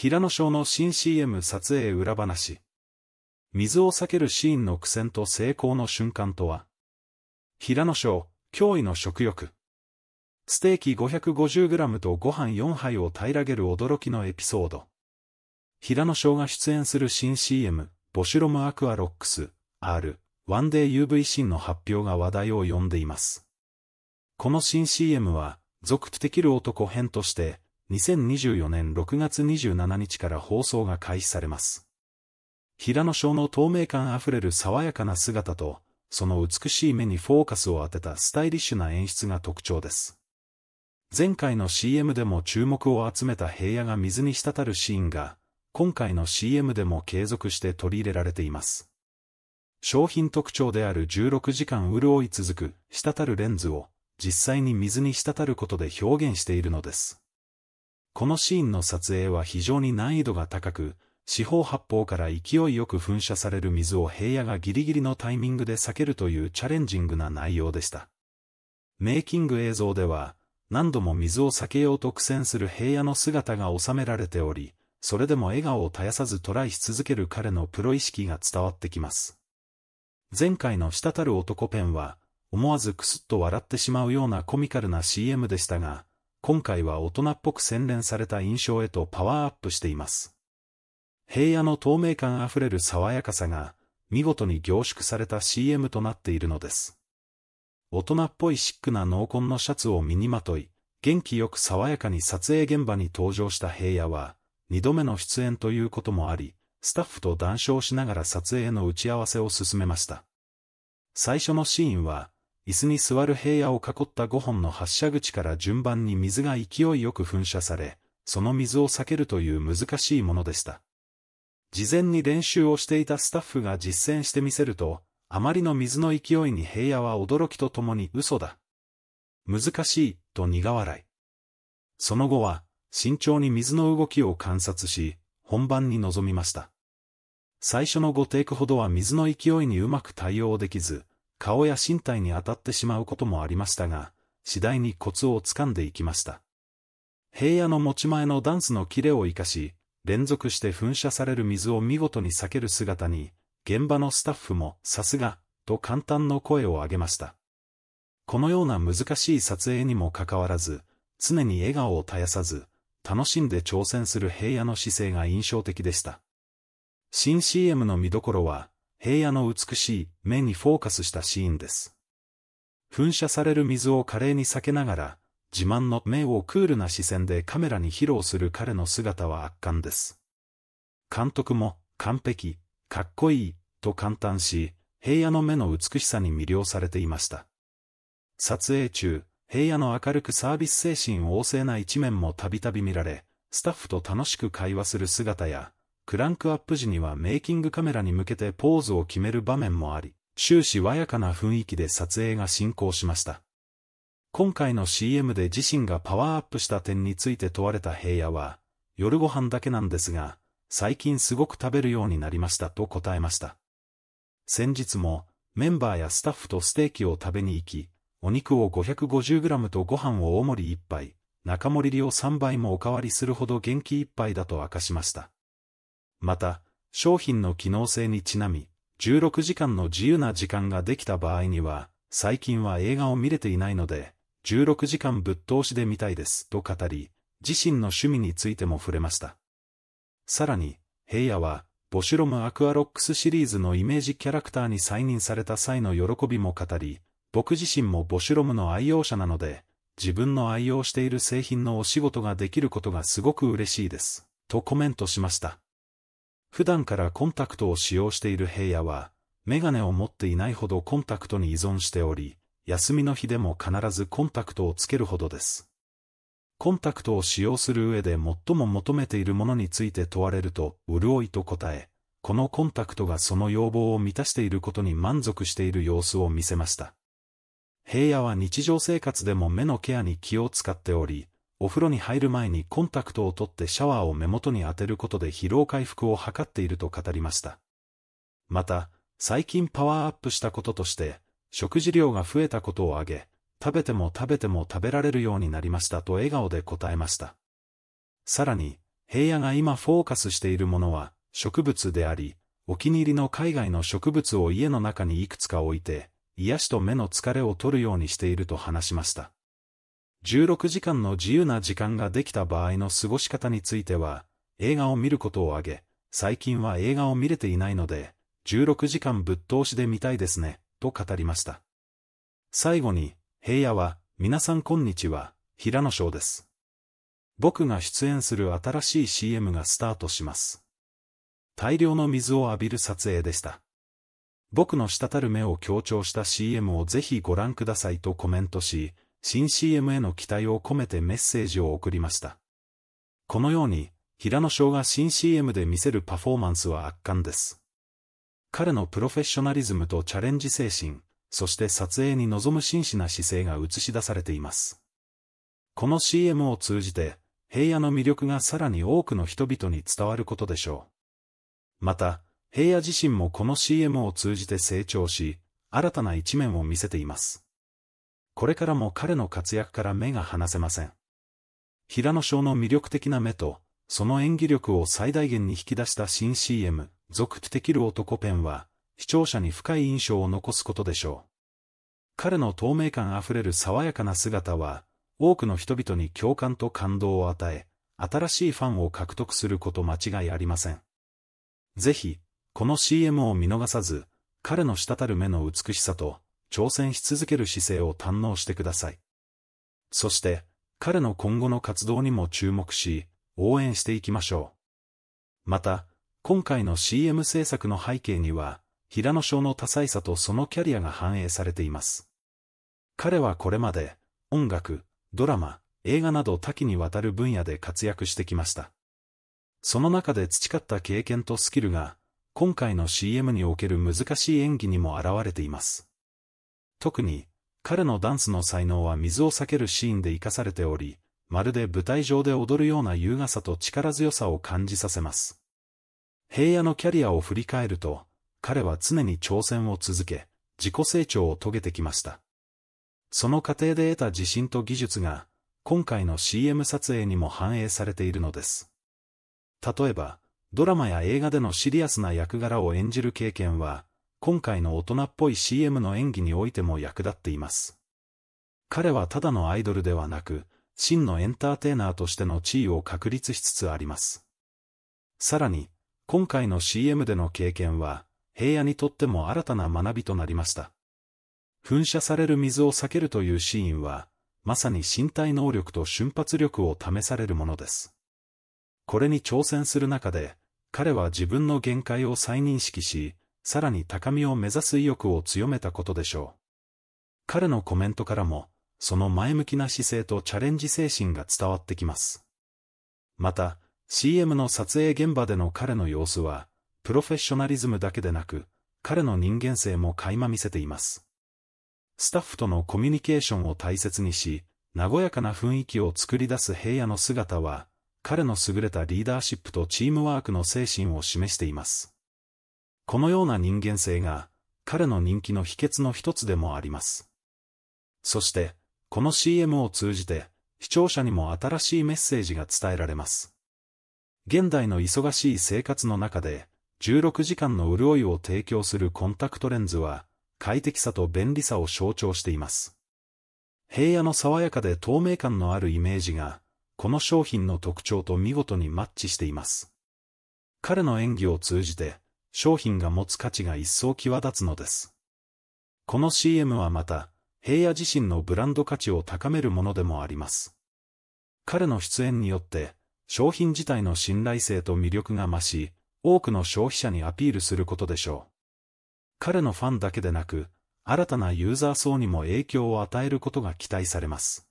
平野翔の新 CM 撮影裏話。水を避けるシーンの苦戦と成功の瞬間とは平野翔、驚異の食欲。ステーキ 550g とご飯4杯を平らげる驚きのエピソード。平野翔が出演する新 CM、ボシュロムアクアロックス、R、ワンデー UV 新の発表が話題を呼んでいます。この新 CM は、続とできる男編として、2024年6月27日から放送が開始されます。平野翔の透明感あふれる爽やかな姿と、その美しい目にフォーカスを当てたスタイリッシュな演出が特徴です。前回の CM でも注目を集めた平野が水に滴るシーンが、今回の CM でも継続して取り入れられています。商品特徴である16時間潤い続く、滴るレンズを、実際に水に滴ることで表現しているのです。このシーンの撮影は非常に難易度が高く、四方八方から勢いよく噴射される水を平野がギリギリのタイミングで避けるというチャレンジングな内容でした。メイキング映像では、何度も水を避けようと苦戦する平野の姿が収められており、それでも笑顔を絶やさずトライし続ける彼のプロ意識が伝わってきます。前回の滴る男ペンは、思わずクスッと笑ってしまうようなコミカルな CM でしたが、今回は大人っぽく洗練された印象へとパワーアップしています。平野の透明感あふれる爽やかさが、見事に凝縮された CM となっているのです。大人っぽいシックな濃紺のシャツを身にまとい、元気よく爽やかに撮影現場に登場した平野は、二度目の出演ということもあり、スタッフと談笑しながら撮影の打ち合わせを進めました。最初のシーンは、椅子に座る平野を囲った5本の発射口から順番に水が勢いよく噴射され、その水を避けるという難しいものでした。事前に練習をしていたスタッフが実践してみせると、あまりの水の勢いに平野は驚きとともに嘘だ。難しい、と苦笑い。その後は、慎重に水の動きを観察し、本番に臨みました。最初の5テイクほどは水の勢いにうまく対応できず、顔や身体に当たってしまうこともありましたが、次第にコツをつかんでいきました。平野の持ち前のダンスのキレを生かし、連続して噴射される水を見事に避ける姿に、現場のスタッフもさすが、と簡単の声を上げました。このような難しい撮影にもかかわらず、常に笑顔を絶やさず、楽しんで挑戦する平野の姿勢が印象的でした。新 CM の見どころは、平野の美しい目にフォーカスしたシーンです。噴射される水を華麗に避けながら、自慢の目をクールな視線でカメラに披露する彼の姿は圧巻です。監督も、完璧、かっこいい、と感嘆し、平野の目の美しさに魅了されていました。撮影中、平野の明るくサービス精神旺盛な一面もたびたび見られ、スタッフと楽しく会話する姿や、クランクアップ時にはメイキングカメラに向けてポーズを決める場面もあり、終始和やかな雰囲気で撮影が進行しました。今回の CM で自身がパワーアップした点について問われた平野は、夜ご飯だけなんですが、最近すごく食べるようになりましたと答えました。先日も、メンバーやスタッフとステーキを食べに行き、お肉を 550g とご飯を大盛り1杯、中盛りを3杯もおかわりするほど元気いっぱいだと明かしました。また、商品の機能性にちなみ、16時間の自由な時間ができた場合には、最近は映画を見れていないので、16時間ぶっ通しで見たいです、と語り、自身の趣味についても触れました。さらに、平野は、ボシュロム・アクアロックスシリーズのイメージキャラクターに再任された際の喜びも語り、僕自身もボシュロムの愛用者なので、自分の愛用している製品のお仕事ができることがすごく嬉しいです、とコメントしました。普段からコンタクトを使用している平野は、メガネを持っていないほどコンタクトに依存しており、休みの日でも必ずコンタクトをつけるほどです。コンタクトを使用する上で最も求めているものについて問われると、潤いと答え、このコンタクトがその要望を満たしていることに満足している様子を見せました。平野は日常生活でも目のケアに気を使っており、お風呂に入る前にコンタクトを取ってシャワーを目元に当てることで疲労回復を図っていると語りました。また、最近パワーアップしたこととして、食事量が増えたことを挙げ、食べても食べても食べられるようになりましたと笑顔で答えました。さらに、平野が今フォーカスしているものは植物であり、お気に入りの海外の植物を家の中にいくつか置いて、癒しと目の疲れを取るようにしていると話しました。16時間の自由な時間ができた場合の過ごし方については、映画を見ることを挙げ、最近は映画を見れていないので、16時間ぶっ通しで見たいですね、と語りました。最後に、平野は、皆さんこんにちは、平野翔です。僕が出演する新しい CM がスタートします。大量の水を浴びる撮影でした。僕の滴る目を強調した CM をぜひご覧くださいとコメントし、新 CM への期待を込めてメッセージを送りました。このように、平野翔が新 CM で見せるパフォーマンスは圧巻です。彼のプロフェッショナリズムとチャレンジ精神、そして撮影に臨む真摯な姿勢が映し出されています。この CM を通じて、平野の魅力がさらに多くの人々に伝わることでしょう。また、平野自身もこの CM を通じて成長し、新たな一面を見せています。これからも彼の活躍から目が離せません。平野翔の魅力的な目と、その演技力を最大限に引き出した新 CM、続できる男ペンは、視聴者に深い印象を残すことでしょう。彼の透明感あふれる爽やかな姿は、多くの人々に共感と感動を与え、新しいファンを獲得すること間違いありません。ぜひ、この CM を見逃さず、彼の滴る目の美しさと、挑戦し続ける姿勢を堪能してください。そして、彼の今後の活動にも注目し、応援していきましょう。また、今回の CM 制作の背景には、平野翔の多彩さとそのキャリアが反映されています。彼はこれまで、音楽、ドラマ、映画など多岐にわたる分野で活躍してきました。その中で培った経験とスキルが、今回の CM における難しい演技にも現れています。特に、彼のダンスの才能は水を避けるシーンで活かされており、まるで舞台上で踊るような優雅さと力強さを感じさせます。平野のキャリアを振り返ると、彼は常に挑戦を続け、自己成長を遂げてきました。その過程で得た自信と技術が、今回の CM 撮影にも反映されているのです。例えば、ドラマや映画でのシリアスな役柄を演じる経験は、今回の大人っぽい CM の演技においても役立っています。彼はただのアイドルではなく、真のエンターテイナーとしての地位を確立しつつあります。さらに、今回の CM での経験は、平野にとっても新たな学びとなりました。噴射される水を避けるというシーンは、まさに身体能力と瞬発力を試されるものです。これに挑戦する中で、彼は自分の限界を再認識し、さらに高みを目指す意欲を強めたことでしょう。彼のコメントからも、その前向きな姿勢とチャレンジ精神が伝わってきます。また、CM の撮影現場での彼の様子は、プロフェッショナリズムだけでなく、彼の人間性も垣間見せています。スタッフとのコミュニケーションを大切にし、和やかな雰囲気を作り出す平野の姿は、彼の優れたリーダーシップとチームワークの精神を示しています。このような人間性が、彼の人気の秘訣の一つでもあります。そして、この CM を通じて、視聴者にも新しいメッセージが伝えられます。現代の忙しい生活の中で、16時間の潤いを提供するコンタクトレンズは、快適さと便利さを象徴しています。平野の爽やかで透明感のあるイメージが、この商品の特徴と見事にマッチしています。彼の演技を通じて、商品が持つ価値が一層際立つのです。この CM はまた、平野自身のブランド価値を高めるものでもあります。彼の出演によって、商品自体の信頼性と魅力が増し、多くの消費者にアピールすることでしょう。彼のファンだけでなく、新たなユーザー層にも影響を与えることが期待されます。